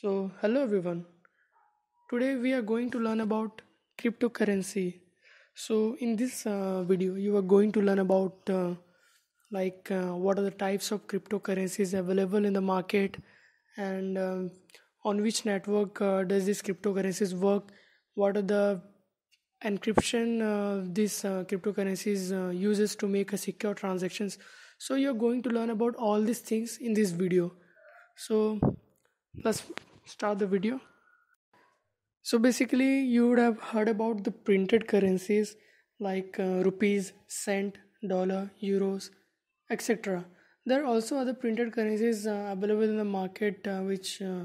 So, hello everyone. Today we are going to learn about cryptocurrency. So, in this uh, video, you are going to learn about uh, like uh, what are the types of cryptocurrencies available in the market and um, on which network uh, does these cryptocurrencies work? What are the encryption uh, these uh, cryptocurrencies uses to make a secure transactions? So, you're going to learn about all these things in this video. So, plus start the video so basically you would have heard about the printed currencies like uh, rupees cent dollar euros etc there are also other printed currencies uh, available in the market uh, which uh,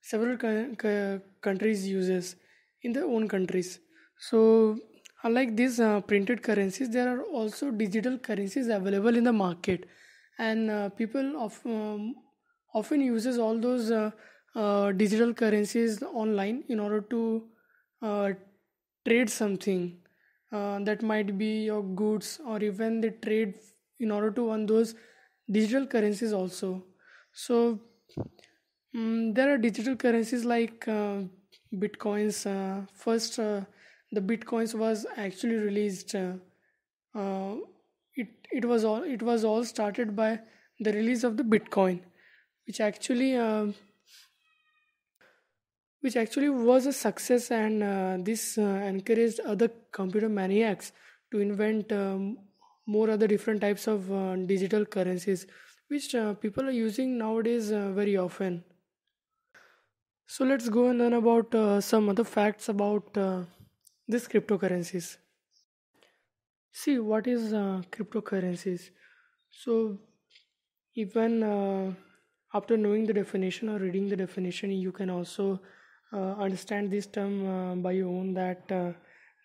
several co- countries uses in their own countries so unlike these uh, printed currencies there are also digital currencies available in the market and uh, people of um, often uses all those uh, uh, digital currencies online in order to uh, trade something uh, that might be your goods or even they trade in order to earn those digital currencies also so um, there are digital currencies like uh, bitcoins uh, first the bitcoins was actually released it it was all it was all started by the release of the bitcoin which actually which actually was a success, and uh, this uh, encouraged other computer maniacs to invent um, more other different types of uh, digital currencies, which uh, people are using nowadays uh, very often. So let's go and learn about some other facts about these cryptocurrencies. See what is cryptocurrencies. So even after knowing the definition or reading the definition, you can also uh, understand this term uh, by your own that uh,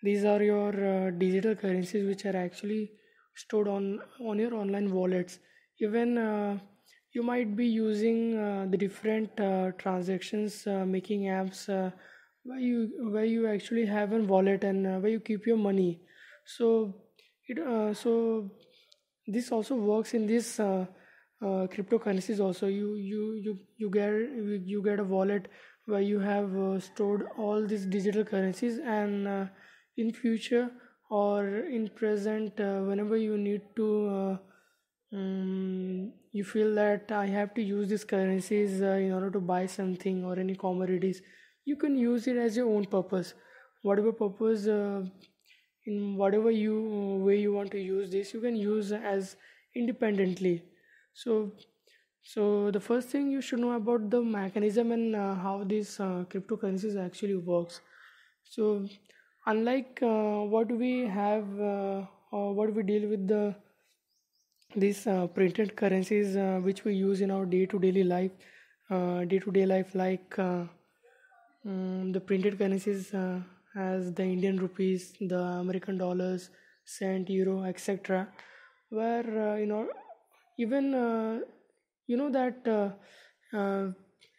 these are your digital currencies which are actually stored on on your online wallets even you might be using uh, the different uh, transactions uh, making apps where you where you actually have a wallet and where you keep your money so it so this also works in this cryptocurrencies also you you you you get you get a wallet where you have uh, stored all these digital currencies and uh, in future or in present uh, whenever you need to um, you feel that i have to use these currencies uh, in order to buy something or any commodities you can use it as your own purpose whatever purpose uh, in whatever you way you want to use this you can use as independently so so the first thing you should know about the mechanism and uh, how these uh, cryptocurrencies actually works so unlike uh, what we have uh, or what we deal with the these uh, printed currencies uh, which we use in our day to day life day to day life like um, the printed currencies as the indian rupees the american dollars cent euro etc where you know even you know that uh, uh,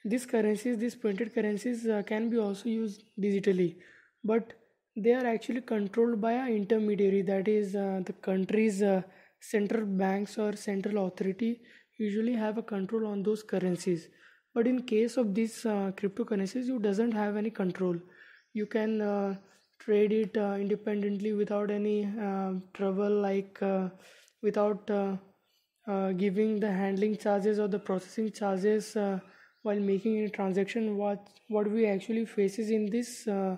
these currencies these printed currencies uh, can be also used digitally but they are actually controlled by an intermediary that is uh, the country's uh, central banks or central authority usually have a control on those currencies but in case of these uh, cryptocurrencies you doesn't have any control you can trade it independently without any trouble like without uh, giving the handling charges or the processing charges uh, while making a transaction what what we actually faces in this uh,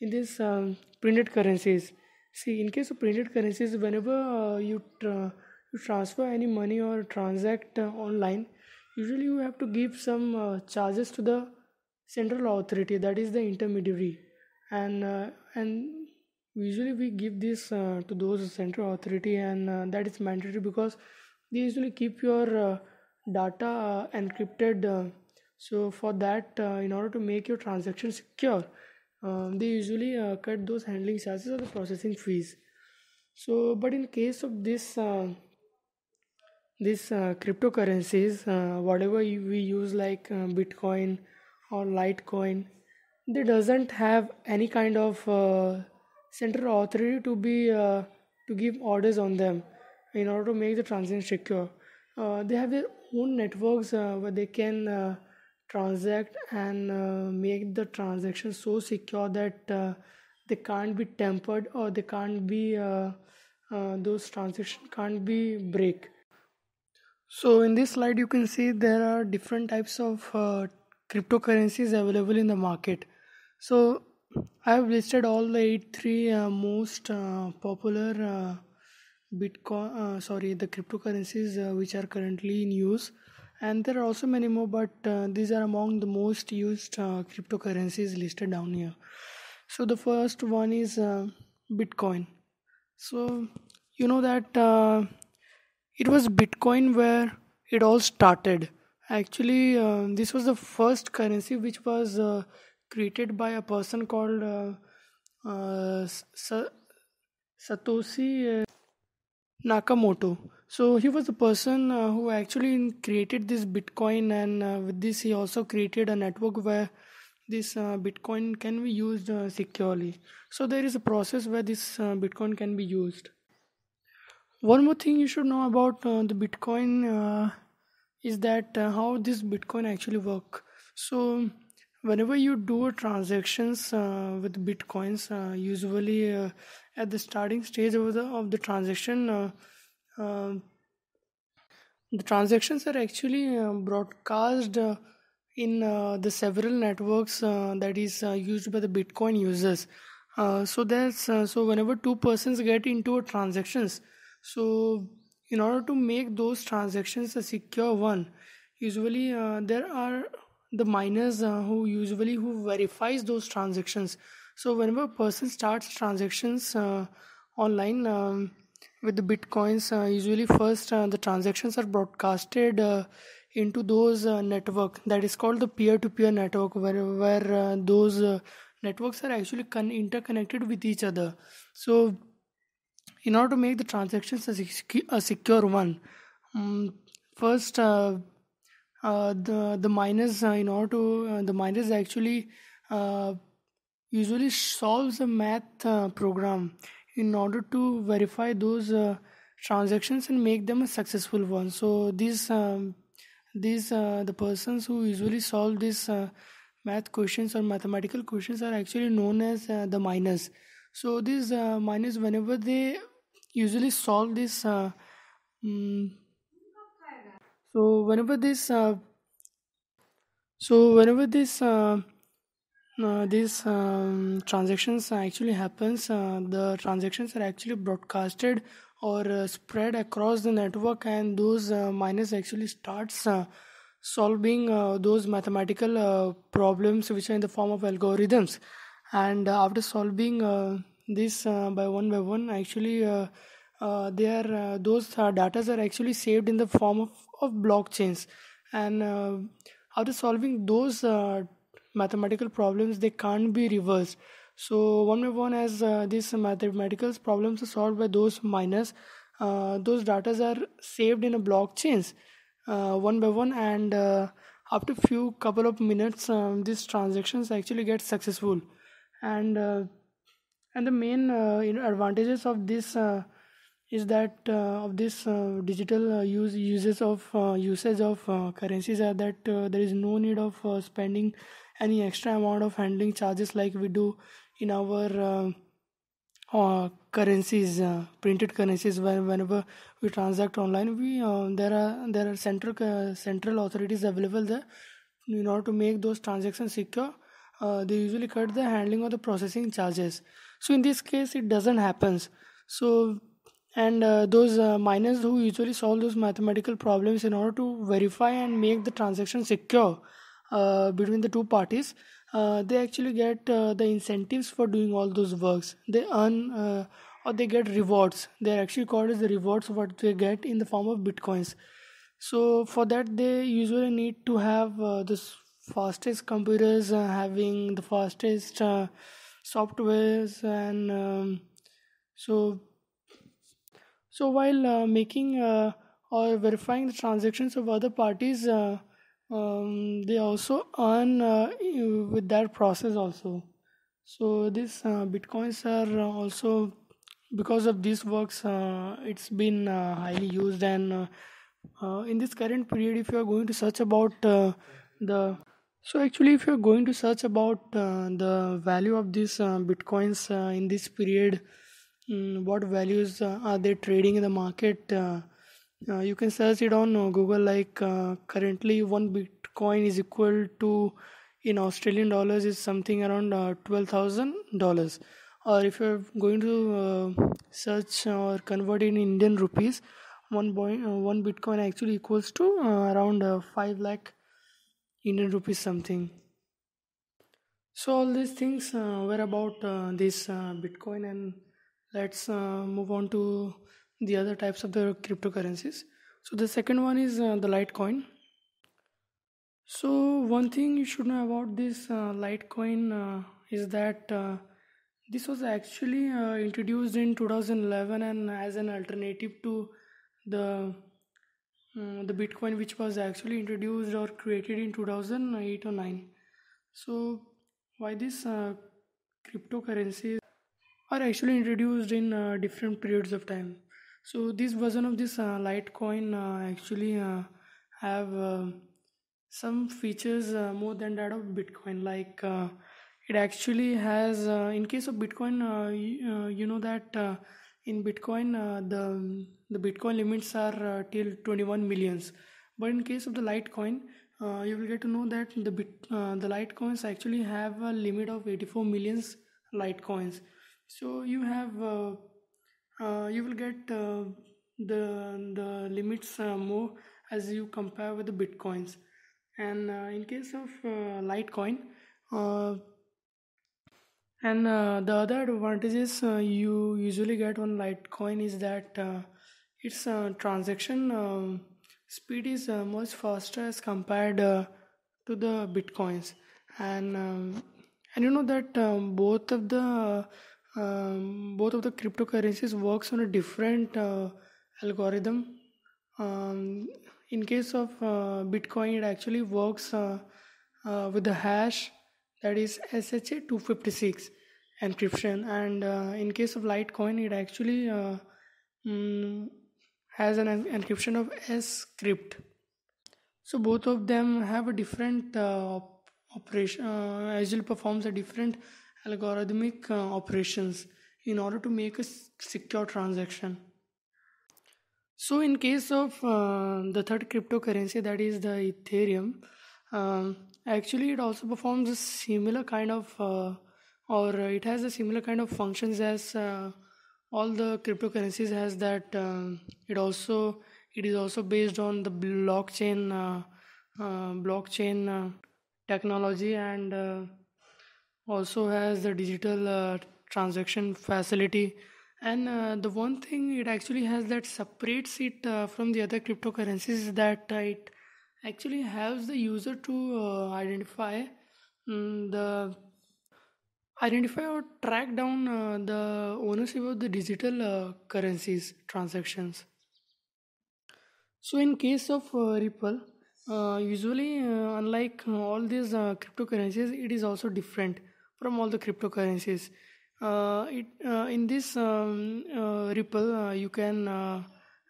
in this um, printed currencies see in case of printed currencies whenever uh, you you transfer any money or transact uh, online usually you have to give some uh, charges to the central authority that is the intermediary and and usually we give this to those central authority and that is mandatory because they usually keep your uh, data uh, encrypted uh, so for that in order to make your transaction secure um, they usually cut those handling charges or the processing fees so but in case of this this uh, cryptocurrencies uh, whatever we use like uh, bitcoin or litecoin they doesn't have any kind of central authority to be to give orders on them in order to make the transaction secure. Uh, they have their own networks uh, where they can uh, transact and uh, make the transaction so secure that uh, they can't be tampered or they can't be uh, those transactions can't be break. So in this slide you can see there are different types of cryptocurrencies available in the market. So I have listed all the eight three most popular bitcoin uh, sorry the cryptocurrencies uh, which are currently in use and there are also many more but uh, these are among the most used uh, cryptocurrencies listed down here so the first one is uh, bitcoin so you know that uh, it was bitcoin where it all started actually this was the first currency which was created by a person called satoshi Nakamoto. So he was the person uh, who actually created this Bitcoin, and uh, with this he also created a network where this uh, Bitcoin can be used uh, securely. So there is a process where this uh, Bitcoin can be used. One more thing you should know about uh, the Bitcoin is that how this Bitcoin actually work. So whenever you do transactions with Bitcoins, usually at the starting stage of the of the transaction uh, uh, the transactions are actually um, uh, broadcast in uh, the several networks uh, that is uh, used by the bitcoin users so that's so whenever two persons get into a transactions so in order to make those transactions a secure one usually there are the miners who usually who verifies those transactions so whenever a person starts transactions uh, online um, with the bitcoins, uh, usually first uh, the transactions are broadcasted uh, into those uh, network that is called the peer-to-peer network, where where uh, those networks are actually con- interconnected with each other. So in order to make the transactions a, sec- a secure one, um, first the the miners in order to the miners actually usually solves a math uh, program in order to verify those uh, transactions and make them a successful one so these um, these uh, the persons who usually solve these uh, math questions or mathematical questions are actually known as uh, the miners so these uh, miners whenever they usually solve this um, so whenever this so whenever this uh, these um, transactions actually happens uh, the transactions are actually broadcasted or uh, spread across the network and those miners actually starts solving those mathematical problems which are in the form of algorithms and after solving this by one by one actually uh, they are uh, those uh, datas are actually saved in the form of, of blockchains and after solving those mathematical problems they can't be reversed so one by one as uh, these mathematical problems are solved by those miners uh, those data are saved in a blockchains uh, one by one and uh, after few couple of minutes um, these transactions actually get successful and uh, and the main uh, you know advantages of this is that of this digital use uses of usage of currencies are that there is no need of spending any extra amount of handling charges like we do in our uh, uh currencies, uh, printed currencies. whenever we transact online, we uh, there are there are central uh, central authorities available there in order to make those transactions secure. Uh, they usually cut the handling or the processing charges. So in this case, it doesn't happen. So and those miners who usually solve those mathematical problems in order to verify and make the transaction secure uh, between the two parties uh, they actually get uh, the incentives for doing all those works they earn or they get rewards they're actually called as the rewards what they get in the form of bitcoins so for that they usually need to have uh, the fastest computers uh, having the fastest uh, softwares and um, so so while making or verifying the transactions of other parties um, they also earn uh, with that process also so these uh, bitcoins are also because of these works uh, it's been uh, highly used and uh, uh, in this current period if you are going to search about the so actually if you are going to search about the value of these bitcoins in this period um, what values are they trading in the market uh, you can search it on uh, google like uh, currently one bitcoin is equal to in australian dollars is something around uh, $12000 or if you're going to uh, search or convert in indian rupees one uh, bitcoin actually equals to around 5 lakh indian rupees something so all these things were about this bitcoin and let's move on to the other types of the cryptocurrencies so the second one is uh, the litecoin so one thing you should know about this uh, litecoin uh, is that uh, this was actually uh, introduced in 2011 and as an alternative to the mm, the bitcoin which was actually introduced or created in 2008 or 9 so why this cryptocurrencies are actually introduced in uh, different periods of time so this version of this uh, litecoin uh, actually uh, have uh, some features uh, more than that of bitcoin like uh, it actually has in case of bitcoin you, you, know that in bitcoin the the bitcoin limits are till 21 millions but in case of the litecoin you will get to know that the bit the litecoins actually have a limit of 84 millions litecoins so you have uh, you will get uh, the the limits uh, more as you compare with the bitcoins and in case of litecoin and uh, the other advantages uh, you usually get on Litecoin is that uh, its transaction um, speed is much faster as compared to the bitcoins, and um, and you know that um, both of the um, both of the cryptocurrencies works on a different uh, algorithm um, in case of uh, bitcoin it actually works uh, uh with the hash that is sha256 encryption and uh, in case of litecoin it actually uh, mm, has an encryption of s script so both of them have a different operation uh, agile performs a different algorithmic uh, operations in order to make a secure transaction. So, in case of uh, the third cryptocurrency, that is the Ethereum, um, actually it also performs a similar kind of uh, or it has a similar kind of functions as uh, all the cryptocurrencies has that um, it also it is also based on the blockchain uh, uh, blockchain uh, technology and also has the digital uh, transaction facility and uh, the one thing it actually has that separates it uh, from the other cryptocurrencies is that uh, it actually helps the user to uh, identify um, the identify or track down uh, the ownership of the digital currencies transactions so in case of ripple usually unlike all these cryptocurrencies it is also different from all the cryptocurrencies. Uh, it, uh, in this um, uh, Ripple, you can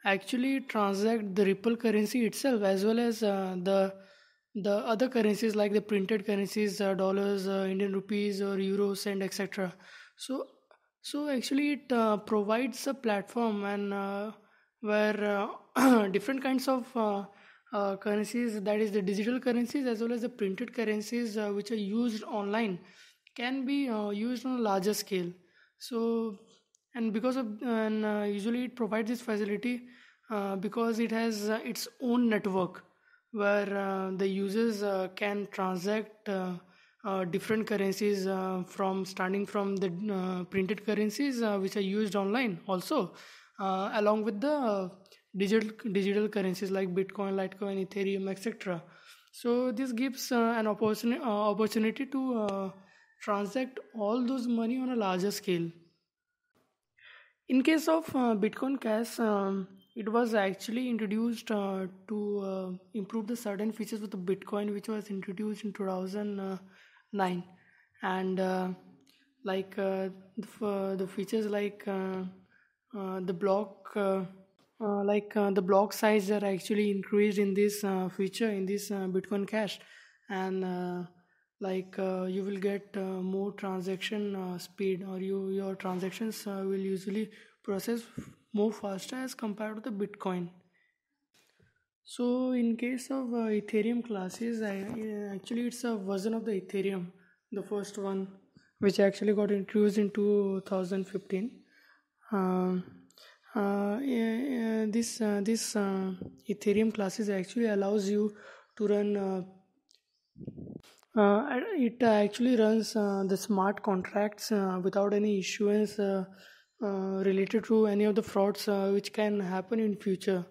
actually transact the Ripple currency itself as well as the the other currencies like the printed currencies, dollars, Indian rupees, or euros, and etc. So so actually it uh, provides a platform and uh, where uh, different kinds of currencies that is the digital currencies as well as the printed currencies which are used online can be uh, used on a larger scale so and because of and uh, usually it provides this facility uh, because it has uh, its own network where uh, the users uh, can transact different currencies from starting from the printed currencies which are used online also along with the digital digital currencies like bitcoin litecoin ethereum etc so this gives an opportunity opportunity to transact all those money on a larger scale in case of uh, bitcoin cash um, it was actually introduced uh, to uh, improve the certain features with bitcoin which was introduced in 2009 and uh, like uh, the, uh, the, features like the block like the block size are actually increased in this feature in this bitcoin cash and like uh, you will get uh, more transaction uh, speed or you your transactions uh, will usually process more faster as compared to the bitcoin so in case of uh, ethereum classes I, uh, actually it's a version of the ethereum the first one which actually got introduced in 2015 um, this this ethereum classes actually allows you to run uh, it uh, actually runs uh, the smart contracts without any issuance related to any of the frauds which can happen in future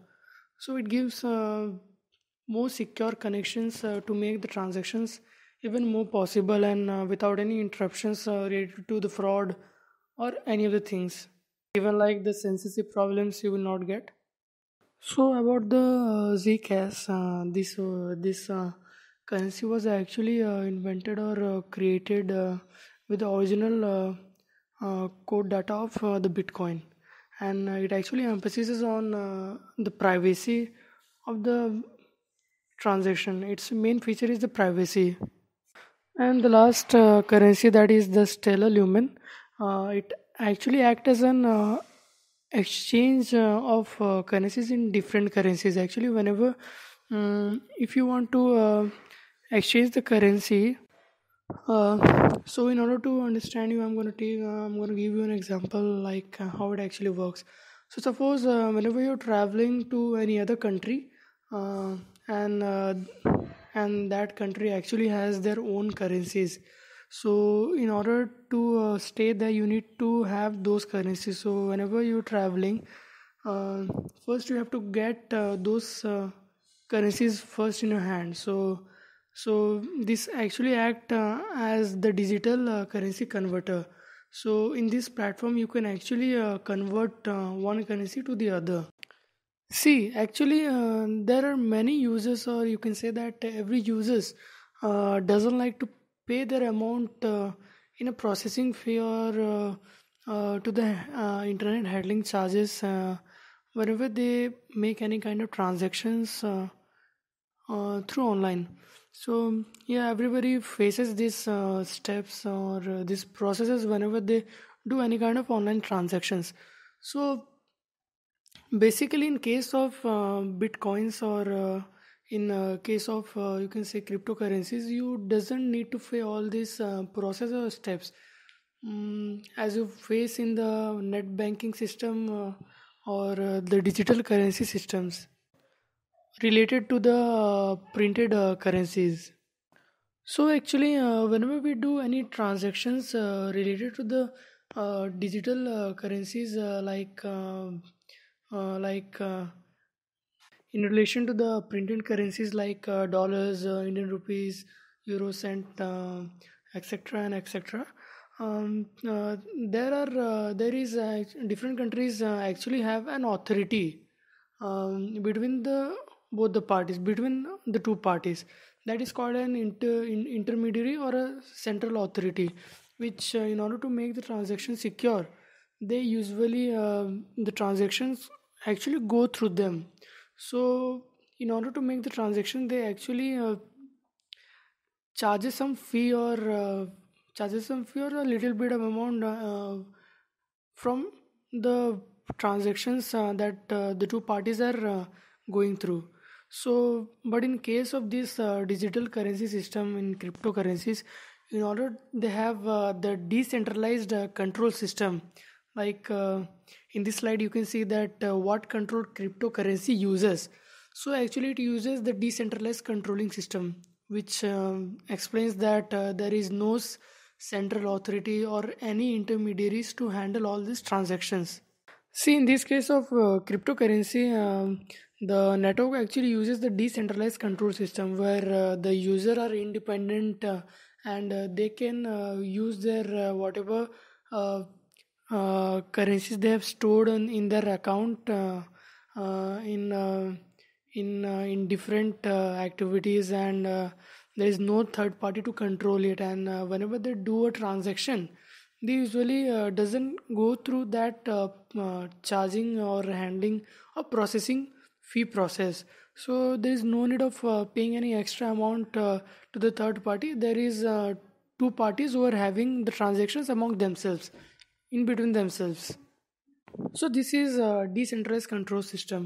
so it gives more secure connections to make the transactions even more possible and uh, without any interruptions uh, related to the fraud or any of the things even like the sensitive problems you will not get so about the uh, zcash this this currency was actually uh, invented or uh, created uh, with the original code data of the Bitcoin, and it actually emphasizes on the privacy of the transaction. Its main feature is the privacy. And the last uh, currency that is the Stellar Lumen. Uh, it actually acts as an uh, exchange of currencies in different currencies. Actually, whenever um, if you want to exchange the currency uh, so in order to understand you i'm going to take uh, i'm going to give you an example like uh, how it actually works so suppose uh, whenever you're traveling to any other country uh, and uh, and that country actually has their own currencies so in order to stay there you need to have those currencies so whenever you're traveling first you have to get those currencies first in your hand so so this actually act uh, as the digital uh, currency converter so in this platform you can actually uh, convert uh, one currency to the other see actually uh, there are many users or you can say that every users uh, doesn't like to pay their amount in a processing fee or to the internet handling charges whenever they make any kind of transactions through online so yeah everybody faces these uh, steps or uh, these processes whenever they do any kind of online transactions so basically in case of uh, bitcoins or uh, in uh, case of uh, you can say cryptocurrencies you doesn't need to face all these processes or steps um, as you face in the net banking system or the digital currency systems related to the uh, printed uh, currencies so actually uh, whenever we do any transactions related to the digital currencies like um, like in relation to the printed currencies like uh, dollars uh, indian rupees euro cent um, um, uh, etc and etc um, there are there is different countries actually have an authority um, between the both the parties between the two parties that is called an inter, in, intermediary or a central authority which uh, in order to make the transaction secure they usually uh, the transactions actually go through them so in order to make the transaction they actually uh, charges some fee or uh, charges some fee or a little bit of amount uh, from the transactions uh, that uh, the two parties are uh, going through so but in case of this uh, digital currency system in cryptocurrencies in order they have uh, the decentralized uh, control system like uh, in this slide you can see that uh, what control cryptocurrency uses so actually it uses the decentralized controlling system which um, explains that uh, there is no central authority or any intermediaries to handle all these transactions see in this case of cryptocurrency um, the network actually uses the decentralized control system where uh, the user are independent uh, and uh, they can uh, use their uh, whatever uh, currencies they have stored in, in their account in in in different activities and there is no third party to control it and whenever they do a transaction they usually uh, doesn't go through that uh, uh, charging or handling or processing fee process so there is no need of uh, paying any extra amount uh, to the third party there is uh, two parties who are having the transactions among themselves in between themselves so this is a decentralized control system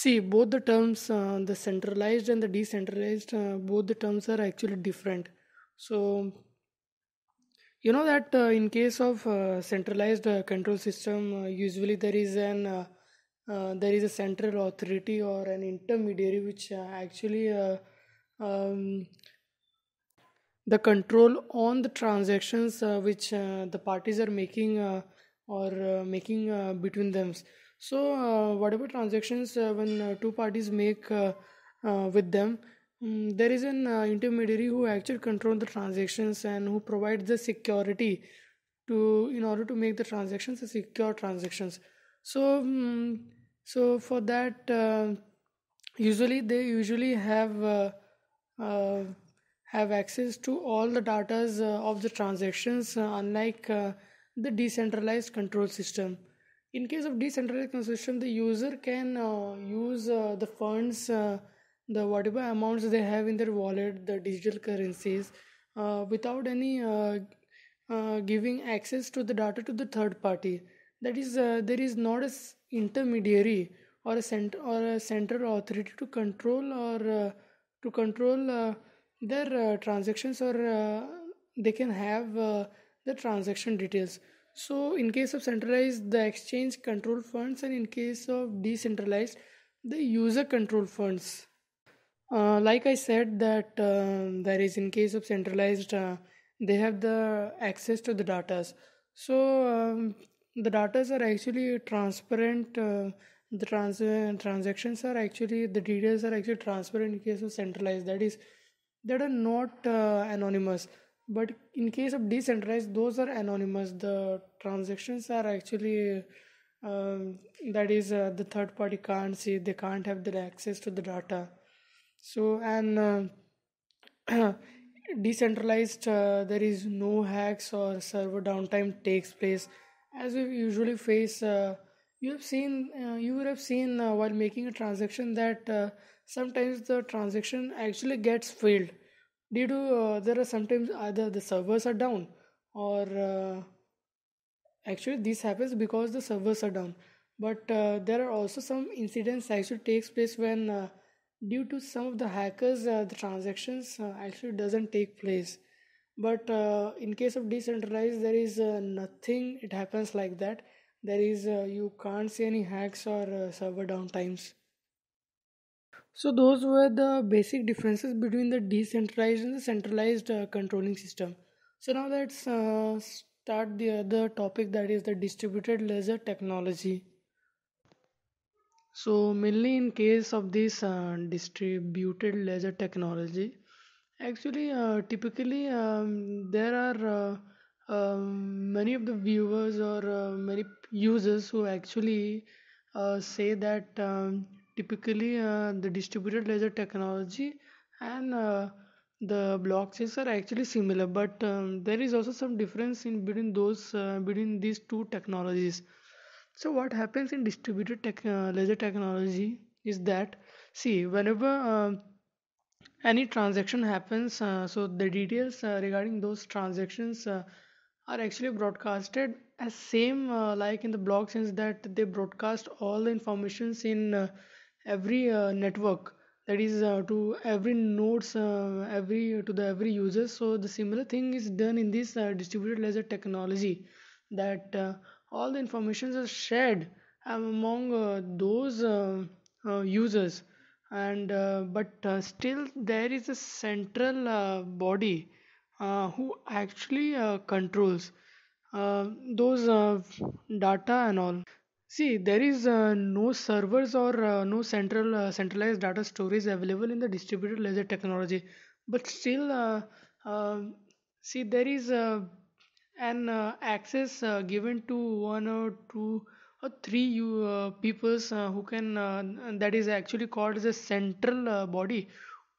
see both the terms uh, the centralized and the decentralized uh, both the terms are actually different so you know that uh, in case of uh, centralized uh, control system uh, usually there is an uh, uh, there is a central authority or an intermediary which actually um, the control on the transactions which the parties are making or making between them so whatever transactions when two parties make with them Hmm, there is an uh, intermediary who actually controls the transactions and who provides the security to in order to make the transactions a secure transactions. So um, so for that uh, usually they usually have uh, uh, have access to all the datas uh, of the transactions uh, unlike uh, the decentralized control system in case of decentralized control system the user can use the funds the whatever amounts they have in their wallet the digital currencies uh, without any uh, uh, giving access to the data to the third party that is uh, there is not a intermediary or a cent or a central authority to control or uh, to control uh, their transactions or they can have the transaction details so in case of centralized the exchange control funds and in case of decentralized the user control funds uh, like I said, that uh, there is in case of centralized, uh, they have the access to the datas. So um, the datas are actually transparent. Uh, the trans- transactions are actually the details are actually transparent in case of centralized. That is, that are not uh, anonymous. But in case of decentralized, those are anonymous. The transactions are actually um, that is uh, the third party can't see. They can't have the access to the data so and uh, decentralized uh, there is no hacks or server downtime takes place as we usually face uh, you have seen uh, you would have seen uh, while making a transaction that uh, sometimes the transaction actually gets failed due to there are sometimes either the servers are down or actually this happens because the servers are down but there are also some incidents actually takes place when due to some of the hackers uh, the transactions uh, actually doesn't take place but uh, in case of decentralized there is uh, nothing it happens like that there is uh, you can't see any hacks or uh, server downtimes so those were the basic differences between the decentralized and the centralized controlling system so now let's start the other topic that is the distributed ledger technology so mainly in case of this uh, distributed ledger technology, actually uh, typically um, there are uh, um, many of the viewers or uh, many users who actually uh, say that um, typically uh, the distributed ledger technology and the blockchains are actually similar, but um, there is also some difference in between those between these two technologies so what happens in distributed tech, uh, ledger technology is that see whenever uh, any transaction happens uh, so the details uh, regarding those transactions uh, are actually broadcasted as same uh, like in the blockchains that they broadcast all the informations in every network that is to every nodes every to the every users. so the similar thing is done in this distributed ledger technology that all the information is shared among uh, those uh, uh, users and uh, but still there is a central body who actually controls those data and all see there is no servers or no central centralized data storage available in the distributed ledger technology but still um, see there is a and uh, access uh, given to one or two or three you, uh, peoples uh, who can uh, that is actually called as a central uh, body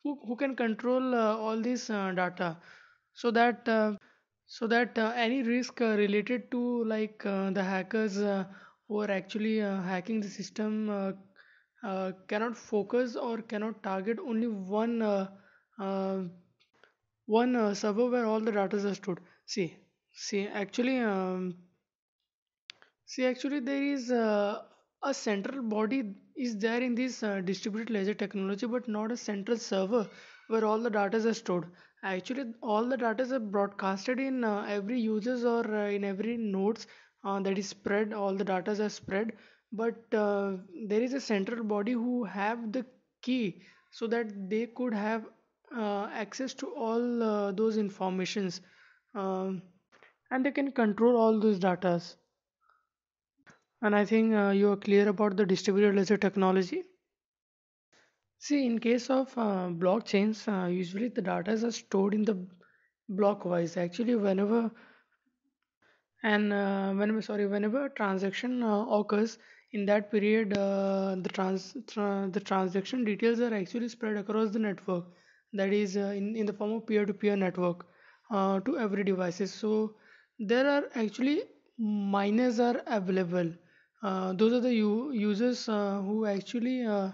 who, who can control all this data so that so that any risk related to like the hackers who are actually hacking the system cannot focus or cannot target only one one server where all the data are stored see See, actually, um, see, actually, there is uh, a central body is there in this uh, distributed ledger technology, but not a central server where all the data are stored. Actually, all the data are broadcasted in uh, every users or uh, in every nodes uh, that is spread. All the data are spread, but there is a central body who have the key so that they could have access to all those informations. Um, and they can control all those datas and I think uh, you are clear about the distributed ledger technology see in case of uh, blockchains uh, usually the data is stored in the blockwise actually whenever and uh, sorry whenever a transaction uh, occurs in that period uh, the trans tra the transaction details are actually spread across the network that is uh, in, in the form of peer-to-peer -peer network to every devices so there are actually miners are available uh, those are the u- users uh, who actually uh,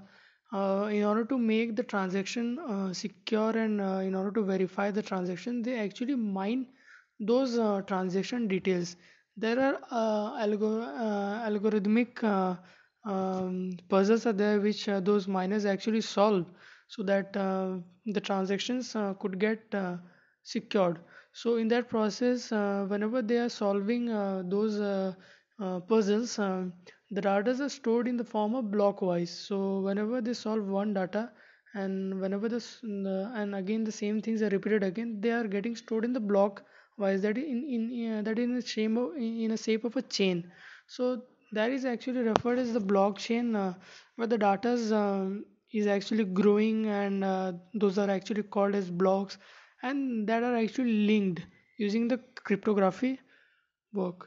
uh in order to make the transaction uh, secure and uh, in order to verify the transaction they actually mine those transaction details there are algor- algorithmic um, puzzles are there which those miners actually solve so that the transactions could get secured so in that process uh, whenever they are solving uh, those uh, uh puzzles uh, the datas are stored in the form of block wise. so whenever they solve one data and whenever this uh, and again the same things are repeated again they are getting stored in the block wise that in in that in a shape of, in a shape of a chain so that is actually referred as the blockchain where the data's is actually growing and those are actually called as blocks and that are actually linked using the cryptography work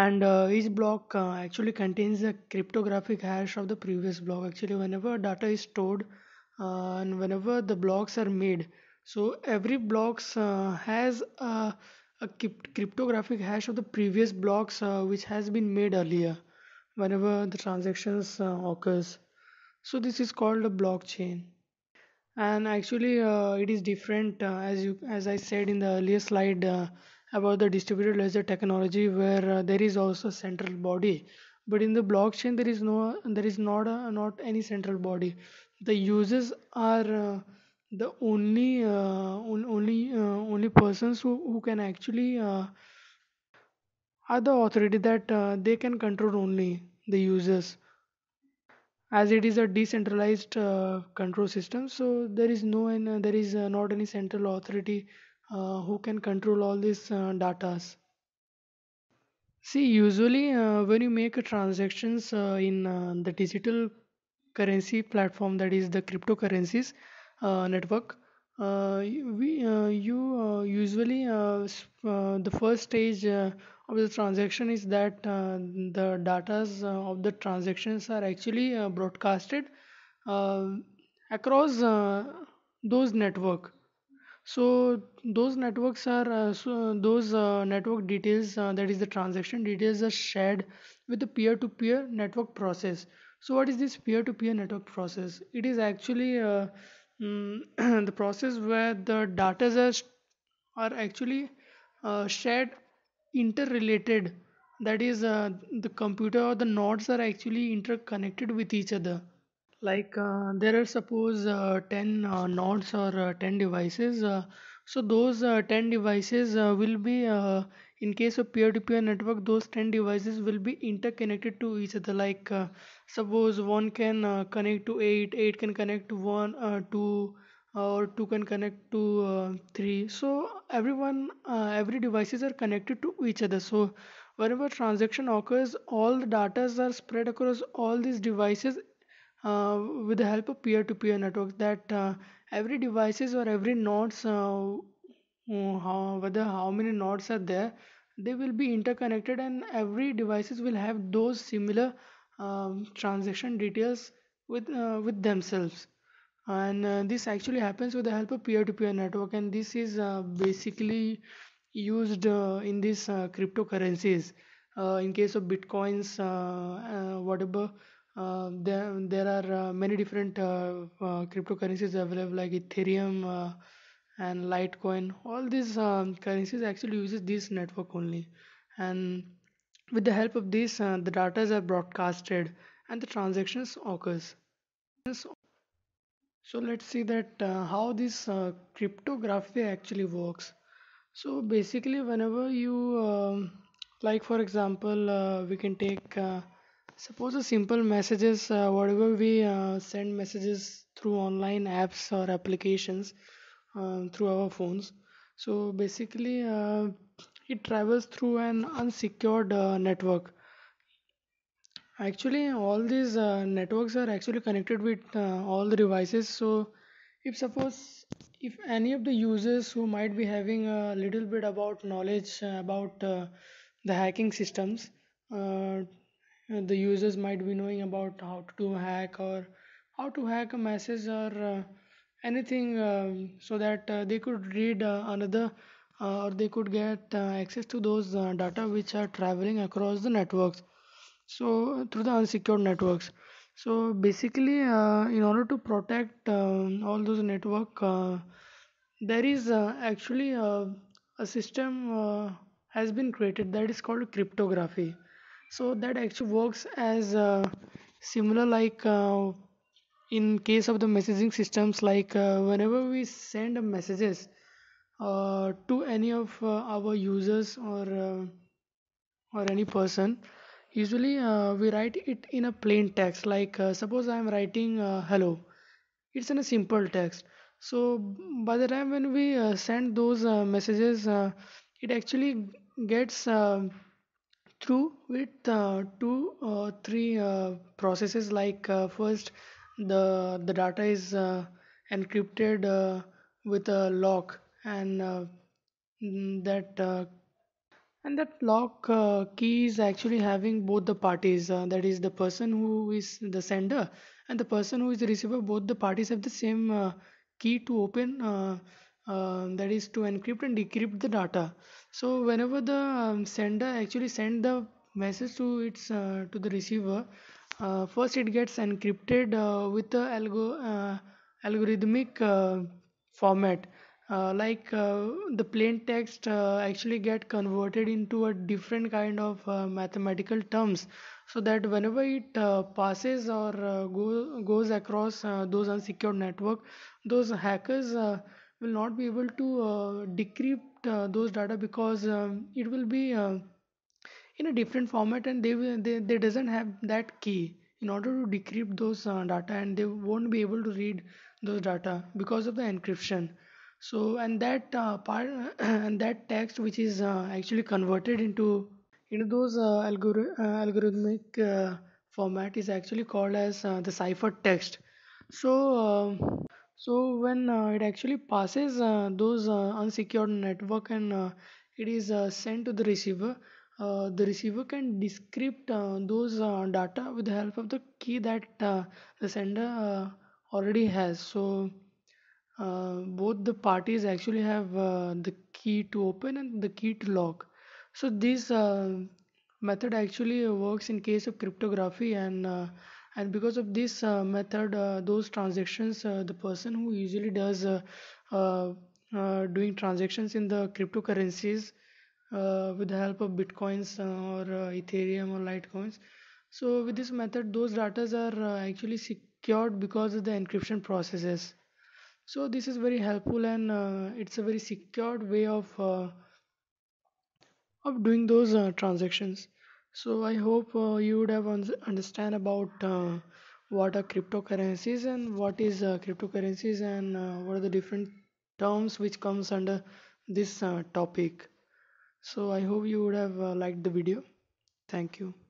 and uh, each block uh, actually contains the cryptographic hash of the previous block actually whenever data is stored uh, and whenever the blocks are made so every blocks uh, has a, a, cryptographic hash of the previous blocks uh, which has been made earlier whenever the transactions uh, occurs so this is called a blockchain and actually uh, it is different uh, as you as i said in the earlier slide uh, about the distributed ledger technology where uh, there is also central body but in the blockchain there is no there is not a, not any central body the users are uh, the only uh, only uh, only persons who, who can actually are the authority that they can control only the users as it is a decentralized uh, control system so there is no and uh, there is uh, not any central authority uh, who can control all these uh, datas see usually uh, when you make transactions uh, in the digital currency platform that is the cryptocurrencies network uh, we uh, you uh, usually uh, uh, the first stage uh, of the transaction is that uh, the datas uh, of the transactions are actually uh, broadcasted uh, across uh, those network so those networks are uh, so those uh, network details uh, that is the transaction details are shared with the peer to peer network process so what is this peer to peer network process it is actually uh, Hmm, the process where the data are, actually uh, shared interrelated that is uh, the computer or the nodes are actually interconnected with each other like uh, there are suppose uh, 10 uh, nodes or uh, 10 devices so those 10 devices will be in case of peer-to-peer -peer network those 10 devices will be interconnected to each other like uh, suppose one can uh, connect to 8 8 can connect to 1 uh, 2 uh, or 2 can connect to uh, 3 so everyone uh, every devices are connected to each other so whenever transaction occurs all the datas are spread across all these devices with the help of peer-to-peer -peer that every devices or every nodes how, whether how many nodes are there they will be interconnected and every devices will have those similar um, transaction details with uh, with themselves and uh, this actually happens with the help of peer-to-peer network and this is uh, basically used uh, in these uh, cryptocurrencies uh, in case of bitcoins whatever there, there are many different cryptocurrencies available like ethereum and Litecoin. All these um, currencies actually uses this network only, and with the help of this, uh, the data is broadcasted and the transactions occurs. So let's see that uh, how this uh, cryptography actually works. So basically, whenever you um, like, for example, uh, we can take uh, suppose a simple messages uh, whatever we uh, send messages through online apps or applications uh, through our phones so basically uh, it travels through an unsecured uh, network actually all these uh, networks are actually connected with uh, all the devices so if suppose if any of the users who might be having a little bit about knowledge uh, about the hacking systems the users might be knowing about how to hack or how to hack a message or anything um, so that uh, they could read uh, another uh, or they could get uh, access to those uh, data which are traveling across the networks so through the unsecured networks so basically in order to protect um, all those network there is actually a system has been created that is called cryptography so that actually works as similar like in case of the messaging systems like uh, whenever we send messages uh, to any of uh, our users or uh, or any person usually uh, we write it in a plain text like uh, suppose i am writing hello it's in a simple text so by the time when we send those messages it actually gets through with two or three processes like first the the data is uh, encrypted uh, with a lock and uh, mm, that and that lock uh, key is actually having both the parties uh, that is the person who is the sender and the person who is the receiver both the parties have the same uh, key to open that is to encrypt and decrypt the data so whenever the um, sender actually send the message to its to the receiver uh, first it gets encrypted uh, with the algo uh, algorithmic format like the plain text actually get converted into a different kind of mathematical terms so that whenever it uh, passes or uh, go, goes across uh, those unsecured network those hackers will not be able to decrypt those data because um, it will be in a different format and they, they, they doesn't have that key in order to decrypt those uh, data and they won't be able to read those data because of the encryption so and that uh, part and that text which is uh, actually converted into into those uh, algori- uh, algorithmic uh, format is actually called as the cipher text so um, so when it actually passes those unsecured network and it is sent to the receiver uh, the receiver can decrypt uh, those uh, data with the help of the key that the sender already has so uh, both the parties actually have uh, the key to open and the key to lock so this uh, method actually works in case of cryptography and and because of this method those transactions the person who usually does doing transactions in the cryptocurrencies uh, with the help of bitcoins uh, or uh, ethereum or litecoins so with this method those data are uh, actually secured because of the encryption processes so this is very helpful and it's a very secured way of of doing those transactions so i hope you would have un- understand about what are cryptocurrencies and what is uh, cryptocurrencies and uh, what are the different terms which comes under this uh, topic so i hope you would have uh, liked the video thank you